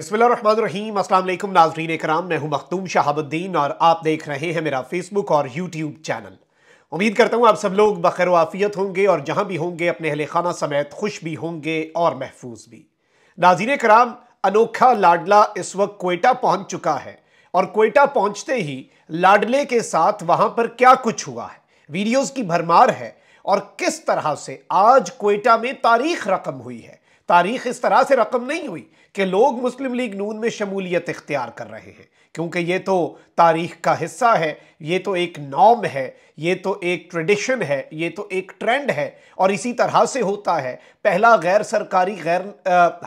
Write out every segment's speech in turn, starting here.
बसमीम असल नाजरीन कराम मैं हूं मखतूम शहाबुद्दीन और आप देख रहे हैं मेरा फेसबुक और यूट्यूब चैनल उम्मीद करता हूं आप सब लोग बखैर वाफियत होंगे और जहां भी होंगे अपने अहल खाना समेत खुश भी होंगे और महफूज भी नाजीन कराम अनोखा लाडला इस वक्त कोयटा पहुंच चुका है और कोयटा पहुंचते ही लाडले के साथ वहां पर क्या कुछ हुआ है वीडियोज़ की भरमार है और किस तरह से आज कोयटा में तारीख रकम हुई है तारीख इस तरह से रकम नहीं हुई कि लोग मुस्लिम लीग नून में शमूलियत इख्तियार कर रहे हैं क्योंकि ये तो तारीख का हिस्सा है ये तो एक नॉम है ये तो एक ट्रेडिशन है ये तो एक ट्रेंड है और इसी तरह से होता है पहला गैर सरकारी गैर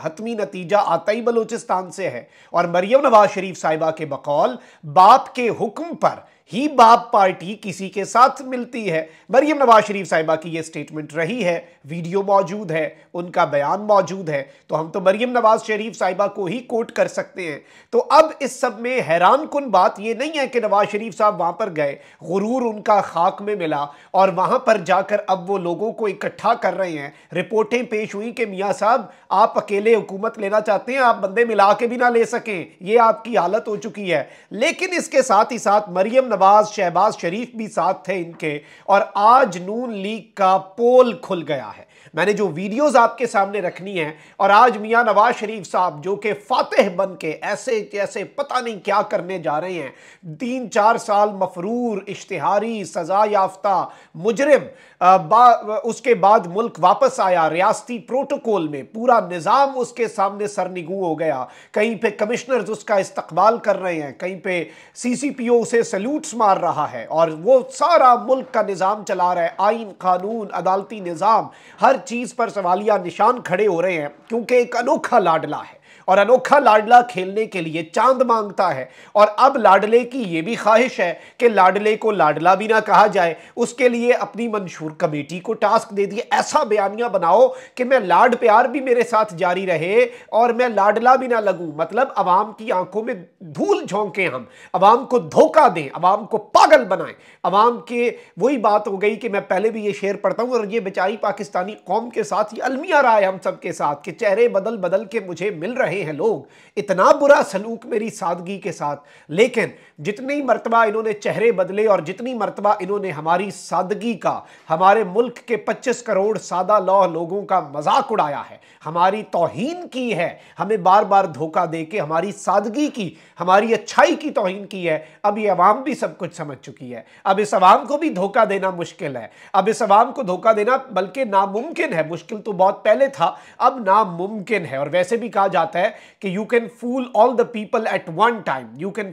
हतमी नतीजा आता ही बलूचिस्तान से है और मरियम नवाज शरीफ साहिबा के बकौल बाप के हुक्म पर ही बाप पार्टी किसी के साथ मिलती है मरियम नवाज शरीफ साहिबा की ये स्टेटमेंट रही है वीडियो मौजूद है उनका बयान मौजूद है तो हम तो मरियम नवाज शरीफ साहिबा को ही कोट कर सकते हैं तो अब इस सब में हैरान कन बात यह नहीं है कि नवाज शरीफ साहब वहां पर गए गुरूर उनका खाक में मिला और वहां पर जाकर अब वो लोगों को इकट्ठा कर रहे हैं रिपोर्टें पेश हुई कि मियाँ साहब आप अकेले हुकूमत लेना चाहते हैं आप बंदे मिला के भी ना ले सकें ये आपकी हालत हो चुकी है लेकिन इसके साथ ही साथ मरियम नवाज शहबाज शरीफ भी साथ थे इनके और आज नून लीग का पोल खुल गया है मैंने जो वीडियोस आपके सामने रखनी है और आज मियाँ नवाज शरीफ साहब जो कि फातह बन के ऐसे जैसे पता नहीं क्या करने जा रहे हैं तीन चार साल मफरूर इश्तहारी सज़ा याफ्ता मुजरम बा, उसके बाद मुल्क वापस आया रियासती प्रोटोकॉल में पूरा निज़ाम उसके सामने सरनिगू हो गया कहीं पे कमिश्नर उसका इस्तबाल कर रहे हैं कहीं पे ओ उसे सल्यूट्स मार रहा है और वो सारा मुल्क का निज़ाम चला रहा है आइन कानून अदालती निज़ाम हर चीज पर सवालिया निशान खड़े हो रहे हैं क्योंकि एक अनोखा लाडला है और अनोखा लाडला खेलने के लिए चांद मांगता है और अब लाडले की यह भी ख्वाहिश है कि लाडले को लाडला भी ना कहा जाए उसके लिए अपनी मंशूर कमेटी को टास्क दे दिए ऐसा बयानिया बनाओ कि मैं लाड प्यार भी मेरे साथ जारी रहे और मैं लाडला भी ना लगूं मतलब अवाम की आंखों में धूल झोंके हम अवाम को धोखा दें अवाम को पागल बनाए अवाम के वही बात हो गई कि मैं पहले भी ये शेर पढ़ता हूँ और ये बेचारी पाकिस्तानी कौम के साथ ही अलमिया रहा है हम सबके साथ कि चेहरे बदल बदल के मुझे मिल रहे रहे हैं लोग इतना बुरा सलूक मेरी सादगी के साथ लेकिन जितनी मरतबा इन्होंने चेहरे बदले और जितनी मरतबा इन्होंने हमारी सादगी का हमारे मुल्क के 25 करोड़ सादा लौह लोगों का मजाक उड़ाया है हमारी तोहन की है हमें बार बार धोखा दे के हमारी सादगी की हमारी अच्छाई की तोहन की है अब ये अवाम भी सब कुछ समझ चुकी है अब इस अवाम को भी धोखा देना मुश्किल है अब इस अवाम को धोखा देना बल्कि नामुमकिन है मुश्किल तो बहुत पहले था अब नामुमकिन है और वैसे भी कहा जाता है है कि you can fool all the people at one time you can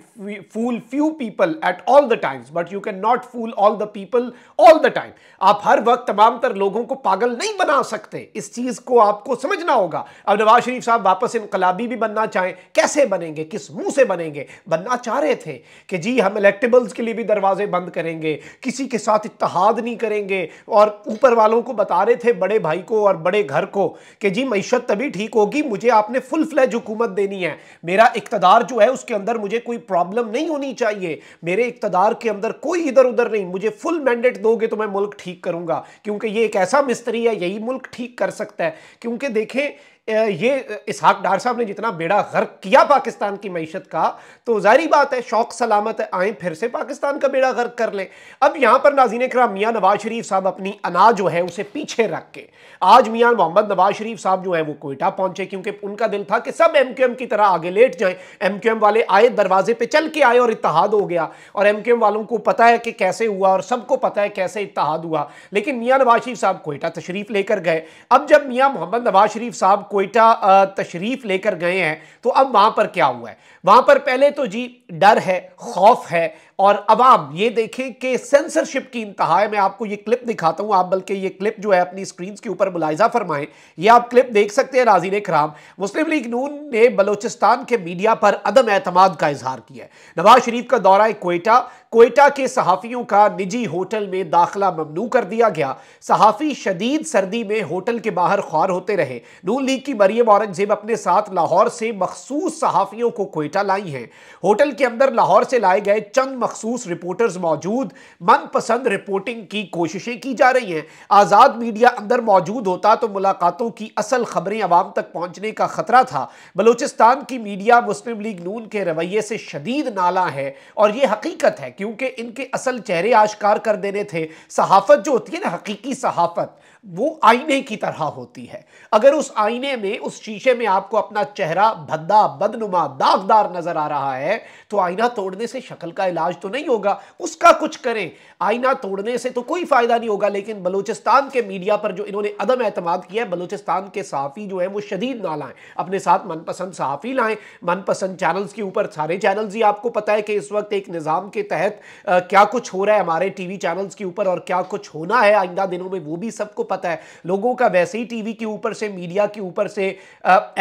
fool few people at all the times but you can not fool all the people all the time आप हर वक्त तमाम तर लोगों को पागल नहीं बना सकते इस चीज को आपको समझना होगा अब नवाज शरीफ साहब वापस इनकलाबी भी बनना चाहें कैसे बनेंगे किस मुंह से बनेंगे बनना चाह रहे थे कि जी हम इलेक्टेबल्स के लिए भी दरवाजे बंद करेंगे किसी के साथ इतहाद नहीं करेंगे और ऊपर वालों को बता रहे थे बड़े भाई को और बड़े घर को कि जी मीशत तभी ठीक होगी मुझे आपने फुल फ्लैज हुकूमत देनी है मेरा इकतदार जो है उसके अंदर मुझे कोई प्रॉब्लम नहीं होनी चाहिए मेरे इकतदार के अंदर कोई इधर उधर नहीं मुझे फुल मैंडेट दोगे तो मैं मुल्क ठीक करूंगा क्योंकि ये एक ऐसा मिस्त्री है यही मुल्क ठीक कर सकता है क्योंकि देखें ये इसहाक डार साहब ने जितना बेड़ा गर्क किया पाकिस्तान की मीशत का तो जारी बात है शौक सलामत है आए फिर से पाकिस्तान का बेड़ा गर्क कर लें अब यहाँ पर नाजीन कराम मियाँ नवाज शरीफ साहब अपनी अना जो है उसे पीछे रख के आज मियाँ मोहम्मद नवाज शरीफ साहब जो है वो कोयटा पहुंचे क्योंकि उनका दिल था कि सब एम क्यू एम की तरह आगे लेट जाए एम क्यू एम वाले आए दरवाजे पर चल के आए और इतिहाद हो गया और एम क्यू एम वालों को पता है कि कैसे हुआ और सबको पता है कैसे इतिहाद हुआ लेकिन मियाँ नवाज शरीफ साहब कोयटा तशरीफ लेकर गए अब जब मियाँ मोहम्मद नवाज शरीफ साहब को कोयटा तशरीफ़ लेकर गए हैं तो अब वहां पर क्या हुआ है वहां पर पहले तो जी डर है खौफ है और अब आप ये देखें कि सेंसरशिप की इंतहा मैं आपको ये क्लिप दिखाता हूँ आप बल्कि ये क्लिप जो है अपनी स्क्रीन के ऊपर मुलायजा फरमाएं ये आप क्लिप देख सकते हैं नाजीन खराम मुस्लिम लीग नून ने बलोचिस्तान के मीडिया पर अदम एतमाद का इजहार किया है नवाज शरीफ का दौरा है कोयटा कोयटा के सहाफ़ियों का निजी होटल में दाखिला ममनू कर दिया गया सहाफ़ी शदीद सर्दी में होटल के बाहर ख्वार होते रहे नून लीग की मरियम औरंगजेब अपने साथ लाहौर से मखसूस सहाफ़ियों को कोयटा लाई हैं होटल के अंदर लाहौर से लाए गए चंद मखसूस रिपोर्टर्स मौजूद मनपसंद रिपोर्टिंग की कोशिशें की जा रही हैं आज़ाद मीडिया अंदर मौजूद होता तो मुलाकातों की असल खबरें आवाम तक पहुँचने का ख़तरा था बलूचिस्तान की मीडिया मुस्लिम लीग नून के रवैये से शदीद नाला है और ये हकीकत है क्योंकि इनके असल चेहरे आश्कार कर देने थे सहाफत जो होती है ना हकीकी सहाफत वो आईने की तरह होती है अगर उस आईने में उस शीशे में आपको अपना चेहरा भद्दा बदनुमा दागदार नजर आ रहा है तो आईना तोड़ने से शक्ल का इलाज तो नहीं होगा उसका कुछ करें आईना तोड़ने से तो कोई फायदा नहीं होगा लेकिन बलूचिस्तान के मीडिया पर जो इन्होंने अदम एतमाद किया है बलूचिस्तान के सहाफ़ी जो है वो शदीद ना लाएं अपने साथ मनपसंद सहाफ़ी लाएं मनपसंद चैनल्स के ऊपर सारे चैनल्स ही आपको पता है कि इस वक्त एक निज़ाम के तहत क्या कुछ हो रहा है हमारे टी वी चैनल्स के ऊपर और क्या कुछ होना है आइंदा दिनों में वो भी सबको पता है लोगों का वैसे ही टीवी के ऊपर से मीडिया के ऊपर से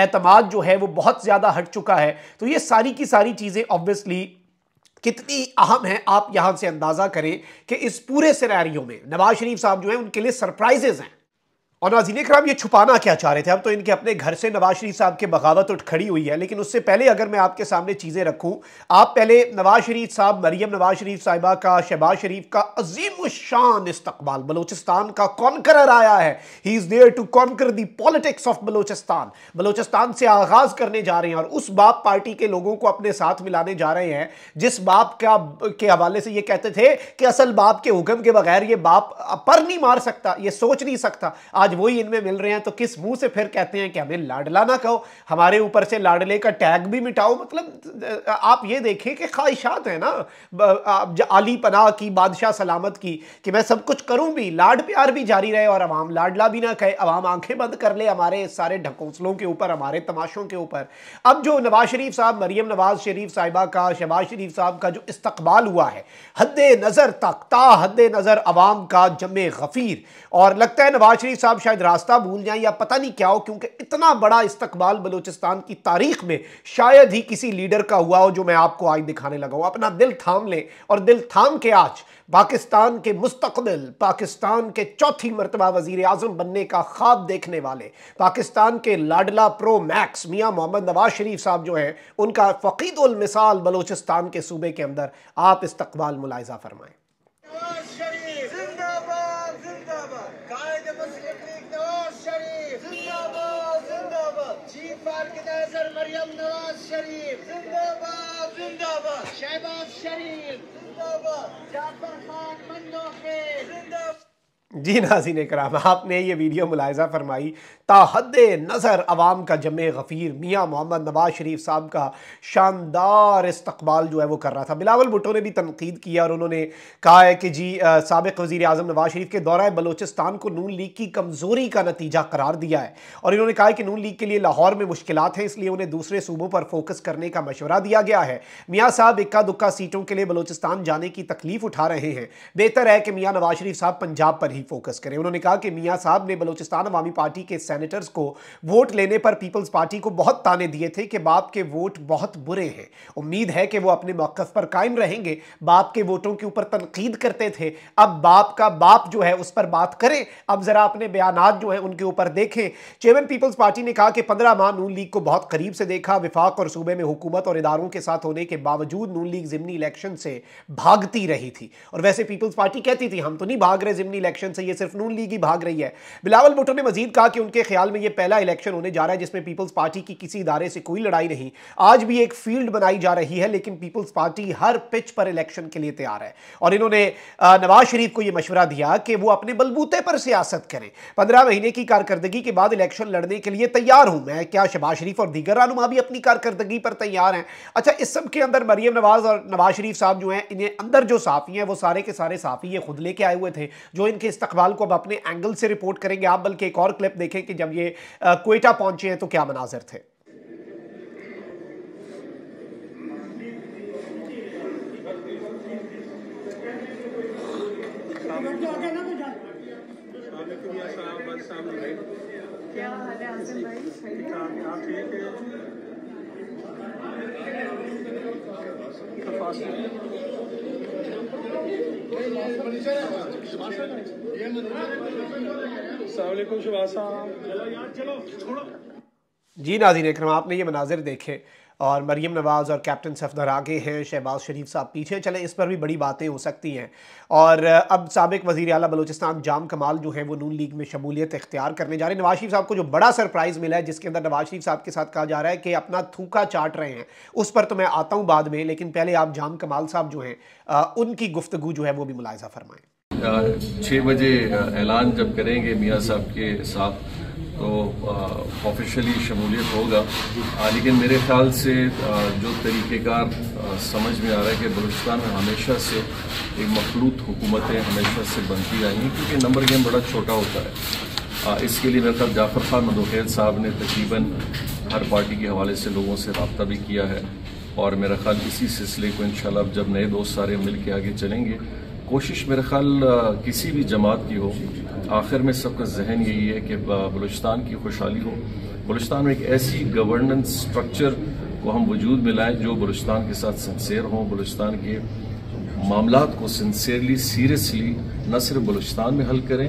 एतमाद जो है वो बहुत ज़्यादा हट चुका है तो ये सारी की सारी चीज़ें ऑब्वियसली कितनी अहम है आप यहां से अंदाजा करें कि इस पूरे सिनेरियो में नवाज शरीफ साहब जो है उनके लिए सरप्राइजेज हैं और नाजीन कराम ये छुपाना क्या चाह रहे थे अब तो इनके अपने घर से नवाज शरीफ साहब के बगावत उठ खड़ी हुई है लेकिन उससे पहले अगर मैं आपके सामने चीज़ें रखूँ आप पहले नवाज शरीफ साहब मरीम नवाज शरीफ साहिबा का शहबाज शरीफ का अजीम शान इस्तबाल बलोचिस्तान का कॉन्करर आया है he is there to conquer the politics of Balochistan Balochistan से आगाज़ करने जा रहे हैं और उस बाप पार्टी के लोगों को अपने साथ मिलाने जा रहे हैं जिस बाप का के हवाले से ये कहते थे कि असल बाप के हुक्म के बगैर ये बाप पर नहीं मार सकता ये सोच नहीं सकता आज वही इनमें मिल रहे हैं तो किस मुंह से फिर कहते हैं कि हमें लाडला ना कहो हमारे ऊपर से लाडले का टैग भी मिटाओ मतलब आप ये देखें कि ख्वाहिशात हैं ना आली पनाह की बादशाह सलामत की कि मैं सब कुछ करूं भी लाड प्यार भी जारी रहे और अवाम लाडला भी ना कहे अवाम आंखें बंद कर ले हमारे सारे ढकोसलों के ऊपर हमारे तमाशों के ऊपर अब जो नवाज शरीफ साहब मरियम नवाज शरीफ साहिबा का शहबाज शरीफ साहब का जो इस्तकबाल हुआ है हद नज़र तख्ता हद नज़र अवाम का जमे गफ़ीर और लगता है नवाज शरीफ साहब साहब शायद रास्ता भूल जाएं या पता नहीं क्या हो क्योंकि इतना बड़ा इस्तकबाल बलोचिस्तान की तारीख में शायद ही किसी लीडर का हुआ हो जो मैं आपको आज दिखाने लगा हूँ अपना दिल थाम लें और दिल थाम के आज पाकिस्तान के मुस्तबिल पाकिस्तान के चौथी मरतबा वजीर आजम बनने का ख्वाब देखने वाले पाकिस्तान के लाडला प्रो मैक्स मियाँ मोहम्मद नवाज शरीफ साहब जो हैं उनका फ़कीदुलमिसाल बलोचिस्तान के सूबे के अंदर आप इस्तबाल मुलायजा फरमाएँ शरीब शहबाज़ زندہ जी नाजीन कराम आपने ये वीडियो मुलायजा फरमाई ताहद नज़र आवाम का जम गफ़ीर मियाँ मोहम्मद नवाज शरीफ साहब का शानदार इस्तबाल जो है वो कर रहा था बिलावल भुटो ने भी तनकीद किया और उन्होंने कहा है कि जी सबक वज़ी अजम नवाज शरीफ के दौरा बलोचिस्तान को नून लीग की कमज़ोरी का नतीजा करार दिया है और इन्होंने कहा कि नून लीग के लिए लाहौर में मुश्किल हैं इसलिए उन्हें दूसरे सूबों पर फोकस करने का मशवरा दिया गया है मियाँ साहब इक्का दुक्का सीटों के लिए बलोचिस्तान जाने की तकलीफ़ उठा रहे हैं बेहतर है कि मियाँ नवाज शरीफ साहब पंजाब पर ही फोकस करें उन्होंने कहा कि मियाँ साहब ने बलोचिस्तान अवामी पार्टी के सेनेटर्स को वोट लेने पर पीपल्स पार्टी को बहुत ताने दिए थे कि बाप के वोट बहुत बुरे हैं उम्मीद है कि वो अपने मौकफ पर कायम रहेंगे बाप के वोटों के ऊपर तनकीद करते थे अब बाप का बाप जो है उस पर बात करें अब ज़रा अपने बयान जो है उनके ऊपर देखें चेयरमैन पीपल्स पार्टी ने कहा कि पंद्रह माह नून लीग को बहुत करीब से देखा विफाक और सूबे में हुकूमत और इदारों के साथ होने के बावजूद नून लीग जिमनी इलेक्शन से भागती रही थी और वैसे पीपल्स पार्टी कहती थी हम तो नहीं भाग रहे जिमनी इलेक्शन से ये सिर्फ नून लीग ही भाग रही है बिलावल भुट्टो ने मजीद कहा कि उनके ख्याल में ये पहला इलेक्शन होने जा रहा है जिसमें पीपल्स पार्टी की किसी इदारे से कोई लड़ाई नहीं आज भी एक फील्ड बनाई जा रही है लेकिन पीपल्स पार्टी हर पिच पर इलेक्शन के लिए तैयार है और इन्होंने नवाज शरीफ को यह मशवरा दिया कि वो अपने बलबूते पर सियासत करें पंद्रह महीने की कारकर्दगी के बाद इलेक्शन लड़ने के लिए तैयार हूं मैं क्या शबाज शरीफ और दीगर रहनुमा भी अपनी कारकर्दगी पर तैयार हैं अच्छा इस सब के अंदर मरियम नवाज और नवाज शरीफ साहब जो हैं इन्हें अंदर जो साफी हैं वो सारे के सारे साफी ये खुद लेके आए हुए थे जो इनके इस्तकबाल को अब अपने एंगल से रिपोर्ट करेंगे आप बल्कि एक और क्लिप देखें कि जब ये कोयटा पहुंचे हैं तो क्या मनाजर थे क्या हाल है आसिम भाई आप ठीक है जी नाजीन क्रम आपने ये मनाजिर देखे और मरीम नवाज़ और कैप्टन सफदर आगे हैं शहबाज शरीफ साहब पीछे चले इस पर भी बड़ी बातें हो सकती हैं और अब सबक वज़ी अला बलोचिस्तान जाम कमाल जो है वो नून लीग में शमूलियत इख्तियार करने जा रहे हैं नवाज शरीफ साहब को जो बड़ा सरप्राइज़ मिला है जिसके अंदर नवाज शरीफ साहब के साथ कहा जा रहा है कि अपना थूका चाट रहे हैं उस पर तो मैं आता हूँ बाद में लेकिन पहले आप जाम कमाल साहब जो हैं उनकी गुफ्तु जो है वो भी मुलायजा फरमाएँ छः बजे ऐलान जब करेंगे मियाँ साहब के साथ तो ऑफिशियली शमूलियत होगा आ, लेकिन मेरे ख्याल से आ, जो तरीक़ेकार समझ में आ रहा है कि बलूचिस्तान में हमेशा से एक मखलूत हुकूमतें हमेशा से बनती आई हैं क्योंकि नंबर गेम बड़ा छोटा होता है आ, इसके लिए मेरे ख्याल जाफर खान मदोखेल साहब ने तकरीबन हर पार्टी के हवाले से लोगों से रबता भी किया है और मेरा ख्याल इसी सिलसिले को इन जब नए दोस्त सारे मिल के आगे चलेंगे कोशिश मेरे ख्याल किसी भी जमात की हो आखिर में सबका जहन यही है कि बलुचस्तान की खुशहाली हो बलुचस्तान में एक ऐसी गवर्नेंस स्ट्रक्चर को हम वजूद में लाएं जो बलुचस्तान के साथ सिंसेर हों बलुचस्तान के मामला को सिंसेरली सीरियसली न सिर्फ बलुचस्तान में हल करें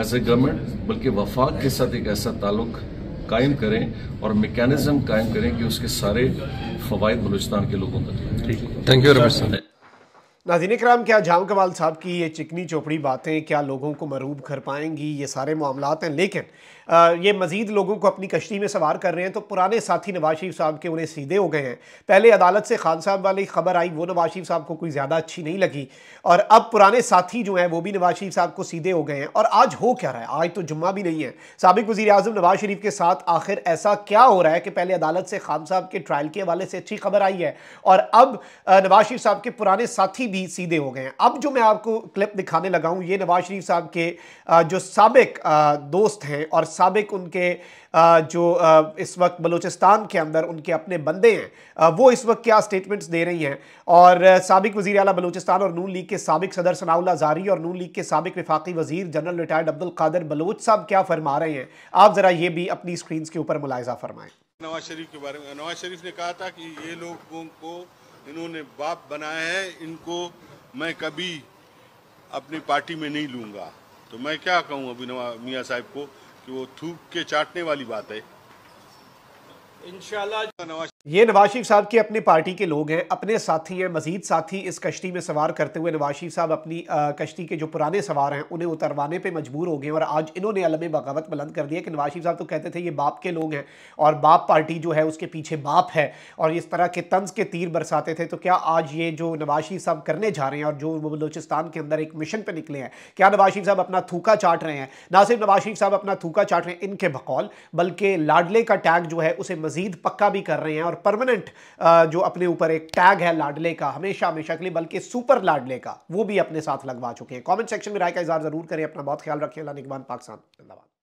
एज ए गवर्नमेंट बल्कि वफाक के साथ एक ऐसा ताल्लुक कायम करें और मेकेनिज्म कायम करें कि उसके सारे फवायद बलुचस्तान के लोगों तक थैंक यू नाजीन कराम क्या जाम कमाल साहब की ये चिकनी चौपड़ी बातें क्या लोगों को मरूब कर पाएंगी ये सारे मामलात हैं लेकिन ये मजीद लोगों को अपनी कश्ती में सवार कर रहे हैं तो पुराने साथी नवाज शरीफ साहब के उन्हें सीधे हो गए हैं पहले अदालत से खान साहब वाली खबर आई वो नवाज शरीफ साहब को कोई ज़्यादा अच्छी नहीं लगी और अब पुराने साथी जो हैं वो भी नवाज शरीफ साहब को सीधे हो गए हैं और आज हो क्या रहा है आज तो जुम्मा भी नहीं है सबक वजी अजम नवाज शरीफ के साथ आखिर ऐसा क्या हो रहा है कि पहले अदालत से खान साहब के ट्रायल के हवाले से अच्छी खबर आई है और अब नवाज शरीफ साहब के पुराने साथी भी सीधे हो गए हैं अब जो मैं आपको क्लिप दिखाने लगाऊँ ये नवाज शरीफ साहब के जो सबक दोस्त हैं और सबक उनके जो इस वक्त बलूचिस्तान के अंदर उनके अपने बंदे हैं वो इस वक्त क्या स्टेटमेंट्स दे रही हैं और सबक वजी अला बलूचिस्तान और नून लीग के सबक सदर सनाउल्ला जारी और नून लीग के सबक विफाकी वजीर जनरल रिटायर्ड अब्दुल कादर बलोच साहब क्या फरमा रहे हैं आप ज़रा ये भी अपनी स्क्रीन के ऊपर मुलायजा फरमाएँ नवाज शरीफ के बारे में नवाज शरीफ ने कहा था कि ये लोगों को इन्होंने बाप बनाया है इनको मैं कभी अपनी पार्टी में नहीं लूँगा तो मैं क्या कहूँ अभी नवाज मियाँ साहब को कि वो थूक के चाटने वाली बात है इनशाला नवाज ये नवाज शरीफ साहब की अपने पार्टी के लोग हैं अपने साथी हैं मजीद साथी इस कश्ती में सवार करते हुए नवाज शरीफ साहब अपनी कश्ती के जो पुराने सवार हैं उन्हें उतरवाने पे मजबूर हो गए और आज इन्होंने अलम बगावत बुलंद कर दिया कि नवाज शरीफ साहब तो कहते थे ये बाप के लोग हैं और बाप पार्टी जो है उसके पीछे बाप है और इस तरह के तंज के तीर बरसाते थे तो क्या आज ये जो नवाज शरीफ साहब करने जा रहे हैं और जो बलोचिस्तान के अंदर एक मिशन पर निकले हैं क्या नवाज शरीफ साहब अपना थूका चाट रहे हैं ना सिर्फ नवाज शरीफ साहब अपना थूका चाट रहे हैं इनके बकौल बल्कि लाडले का टैग जो है उसे मजीद पक्का भी कर रहे हैं और और परमानेंट जो अपने ऊपर एक टैग है लाडले का हमेशा हमेशा के लिए बल्कि सुपर लाडले का वो भी अपने साथ लगवा चुके हैं कमेंट सेक्शन में राय का इजहार जरूर करें अपना बहुत ख्याल रखें अल्लाह निगमान पाकिस्तान धन्यवाद